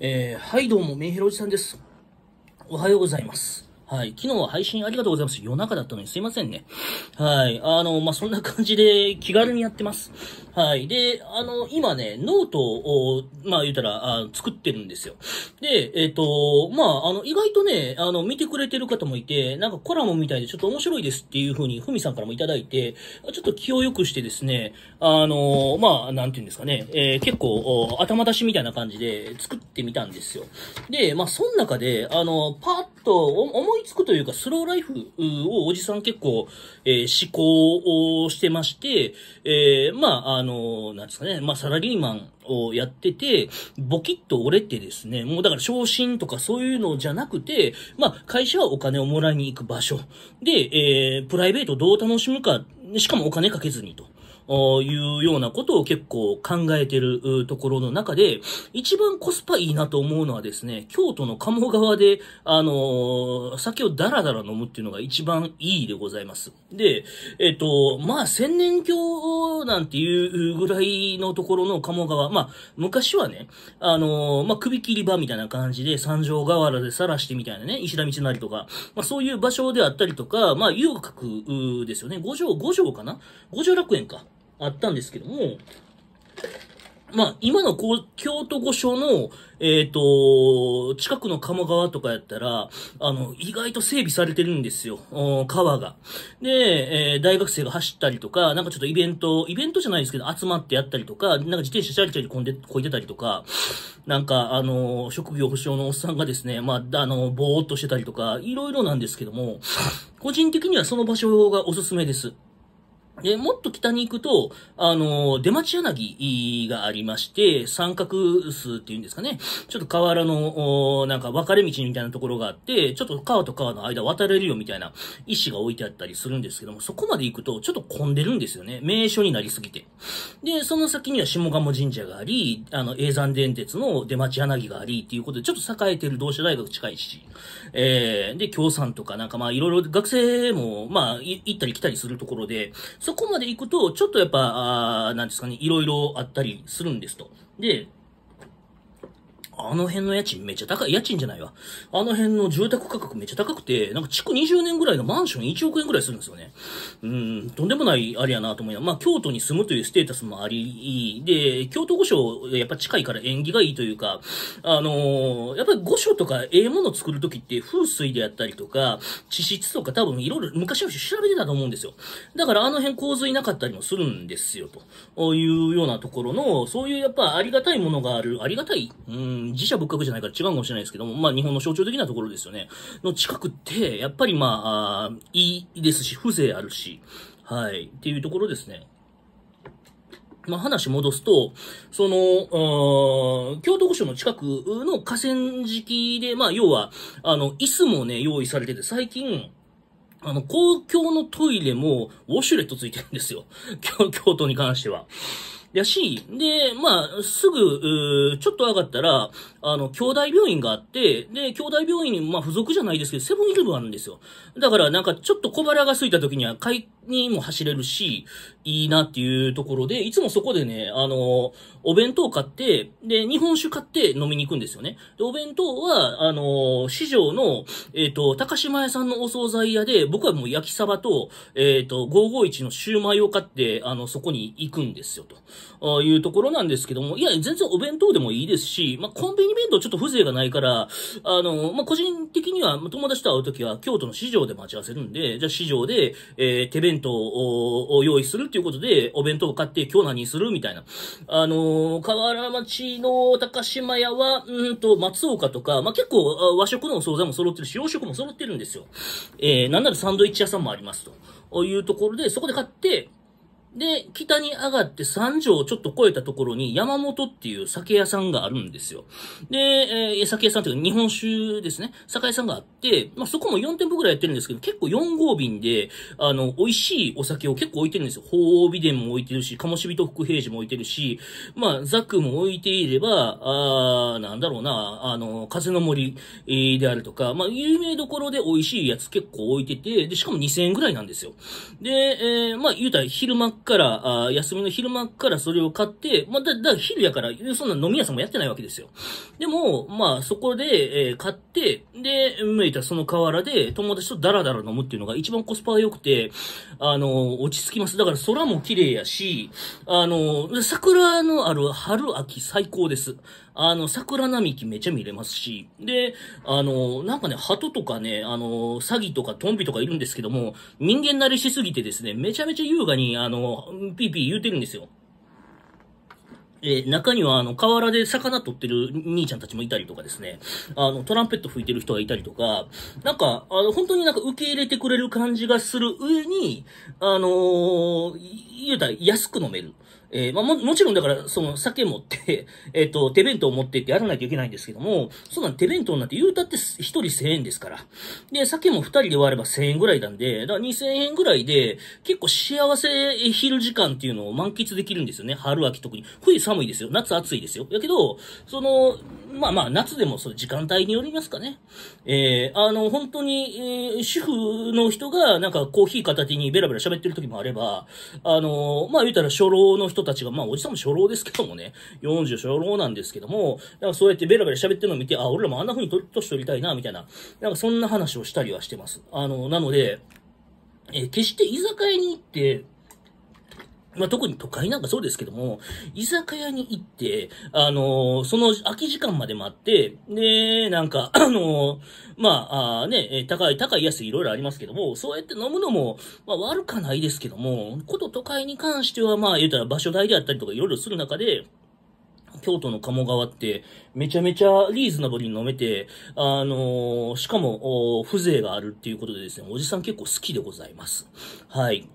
えー、はいどうも、メンヘラおじさんです。おはようございます。はい。昨日は配信ありがとうございます。夜中だったのにすいませんね。はい。あの、まあ、そんな感じで気軽にやってます。はい。で、あの、今ね、ノートを、まあ、言うたら、あ作ってるんですよ。で、えっ、ー、と、まあ、あの、意外とね、あの、見てくれてる方もいて、なんかコラムみたいでちょっと面白いですっていう風に、ふみさんからもいただいて、ちょっと気を良くしてですね、あの、まあ、なんて言うんですかね、えー、結構、頭出しみたいな感じで作ってみたんですよ。で、まあ、その中で、あの、パーッと思いつくというか、スローライフをおじさん結構、えー、思考をしてまして、えー、まあ、あの、なんですかね、まあ、サラリーマンをやってて、ボキッと折れてですね、もうだから昇進とかそういうのじゃなくて、まあ、会社はお金をもらいに行く場所。で、えー、プライベートどう楽しむか、しかもお金かけずにと。いうようなことを結構考えてるところの中で、一番コスパいいなと思うのはですね、京都の鴨川で、あの酒をダラダラ飲むっていうのが一番いいでございます。で、えっ、と、まあ、千年橋なんていうぐらいのところの鴨川、まあ、昔はね、あのまあ、首切り場みたいな感じで、三条河原で晒してみたいなね、石田道なりとか、まあ、そういう場所であったりとか、まあ、遊郭ですよね。五条、五条かな五条楽園か。あったんですけども、まあ、今のこう京都御所の、えっ、ー、と、近くの鴨川とかやったら、あの、意外と整備されてるんですよ。川が。で、えー、大学生が走ったりとか、なんかちょっとイベント、イベントじゃないですけど、集まってやったりとか、なんか自転車チャリチャリこんで、こいてたりとか、なんか、あの、職業保障のおっさんがですね、まあ、あの、ぼーっとしてたりとか、いろいろなんですけども、個人的にはその場所がおすすめです。で、もっと北に行くと、あの、出町柳がありまして、三角数っていうんですかね。ちょっと河原の、なんか分かれ道みたいなところがあって、ちょっと川と川の間渡れるよみたいな石が置いてあったりするんですけども、そこまで行くとちょっと混んでるんですよね。名所になりすぎて。で、その先には下鴨神社があり、あの、永山電鉄の出町柳がありっていうことで、ちょっと栄えてる同志大学近いし、えー、で、共産とかなんかまあいろいろ学生も、まあ、行ったり来たりするところで、そこまで行くと、ちょっとやっぱ、あなんですかね、いろいろあったりするんですと。で、あの辺の家賃めっちゃ高い、家賃じゃないわ。あの辺の住宅価格めっちゃ高くて、なんか築20年ぐらいのマンション1億円ぐらいするんですよね。うん、とんでもないあれやなと思いながら、まあ京都に住むというステータスもあり、で、京都御所やっぱ近いから縁起がいいというか、あのー、やっぱり御所とかええもの作るときって風水であったりとか、地質とか多分いろいろ昔の人調べてたと思うんですよ。だからあの辺洪水なかったりもするんですよ、というようなところの、そういうやっぱありがたいものがある、ありがたい、うん自社仏閣じゃないから違うかもしれないですけども、まあ日本の象徴的なところですよね。の近くって、やっぱりまあ、いいですし、風情あるし、はい、っていうところですね。まあ、話戻すと、その、京都御所の近くの河川敷で、まあ、要は、あの、椅子もね、用意されてて、最近、あの、公共のトイレも、ウォシュレットついてるんですよ。京都に関しては。やし、で、まあ、すぐ、ちょっと上がったら、あの、兄弟病院があって、で、兄弟病院に、まあ、付属じゃないですけど、セブンイレブンあるんですよ。だから、なんか、ちょっと小腹が空いた時には、買いにも走れるし、いいなっていうところで、いつもそこでね、あの、お弁当買って、で、日本酒買って飲みに行くんですよね。で、お弁当は、あの、市場の、えっ、ー、と、高島屋さんのお惣菜屋で、僕はもう焼きサバと、えっ、ー、と、551のシューマイを買って、あの、そこに行くんですよ、と。いうところなんですけども、いや、全然お弁当でもいいですし、まあ、コンビニ弁当ちょっと風情がないから、あの、まあ、個人的には友達と会うときは京都の市場で待ち合わせるんで、じゃあ市場で、えー、手弁当を用意するっていうことで、お弁当を買って今日何するみたいな。あの、河原町の高島屋は、うんと、松岡とか、まあ、結構和食のお惣菜も揃ってるし、洋食も揃ってるんですよ。えー、なんならサンドイッチ屋さんもありますと。いうところで、そこで買って、で、北に上がって三条をちょっと越えたところに山本っていう酒屋さんがあるんですよ。で、えー、酒屋さんというか日本酒ですね。酒屋さんがあって、まあ、そこも4店舗ぐらいやってるんですけど、結構4号瓶で、あの、美味しいお酒を結構置いてるんですよ。鳳凰美伝も置いてるし、鴨志人と福平寺も置いてるし、まあ、ザクも置いていれば、あなんだろうな、あの、風の森であるとか、まあ、有名どころで美味しいやつ結構置いてて、で、しかも2000円ぐらいなんですよ。で、えー、まあ、言うたら昼間から、あ休みの昼間からそれを買って、まあ、だ、だ、昼やから、そんな飲み屋さんもやってないわけですよ。でも、まあ、そこで、えー、買って、で、むいたその河原で、友達とダラダラ飲むっていうのが一番コスパが良くて、あの、落ち着きます。だから空も綺麗やし、あの、桜のある春、秋最高です。あの、桜並木めちゃ見れますし、で、あの、なんかね、鳩とかね、あの、詐欺とかトンビとかいるんですけども、人間慣れしすぎてですね、めちゃめちゃ優雅に、あの、ピーピー言うてるんですよ。えー、中には、あの、河原で魚取ってる兄ちゃんたちもいたりとかですね、あの、トランペット吹いてる人がいたりとか、なんか、あの、本当になんか受け入れてくれる感じがする上に、あのー、言うたら安く飲める。えー、まあも、もちろんだから、その酒持って えっと、手弁当持ってってやらないといけないんですけども、そんなん手弁当なんて言うたって一人1000円ですから。で、酒も二人で割れば1000円ぐらいなんで、だから2000円ぐらいで、結構幸せ昼時間っていうのを満喫できるんですよね。春秋特に。冬寒いですよ。夏暑いですよ。やけど、その、まあまあ、夏でもその時間帯によりますかね。えー、あの、本当に、えー、主婦の人が、なんかコーヒー片手にベラベラ喋ってる時もあれば、あの、まあ言うたら初老の人人たちが、まあ、おじさんも初老ですけどもね、40初老なんですけども、なんかそうやってベラベラ喋ってるのを見て、あ、俺らもあんな風に年取りたいな、みたいな、なんかそんな話をしたりはしてます。あの、なので、え、決して居酒屋に行って、まあ、特に都会なんかそうですけども、居酒屋に行って、あのー、その空き時間まで待って、で、なんか、あのー、まあ、あね、高い、高い安いいろいろありますけども、そうやって飲むのも、まあ、悪かないですけども、こと都会に関しては、まあ、言うたら場所代であったりとかいろいろする中で、京都の鴨川って、めちゃめちゃリーズナブルに飲めて、あのー、しかも、風情があるっていうことでですね、おじさん結構好きでございます。はい。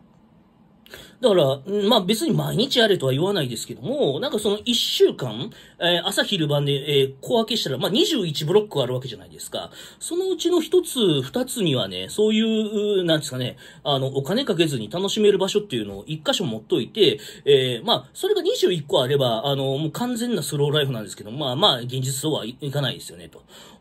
だから、まあ別に毎日あれとは言わないですけども、なんかその1週間、えー、朝昼晩で、えー、小分けしたら、まあ21ブロックあるわけじゃないですか。そのうちの1つ、2つにはね、そういう、なんですかね、あの、お金かけずに楽しめる場所っていうのを1箇所持っといて、えー、まあ、それが21個あれば、あの、もう完全なスローライフなんですけど、まあまあ、現実そうはいかないですよね、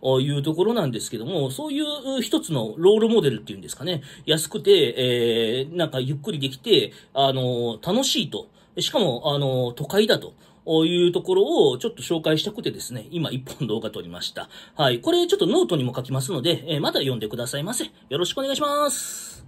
というところなんですけども、そういう1つのロールモデルっていうんですかね、安くて、えー、なんかゆっくりできて、ああの、楽しいと。しかも、あの、都会だと。いうところをちょっと紹介したくてですね、今一本動画撮りました。はい。これちょっとノートにも書きますので、えまだ読んでくださいませ。よろしくお願いします。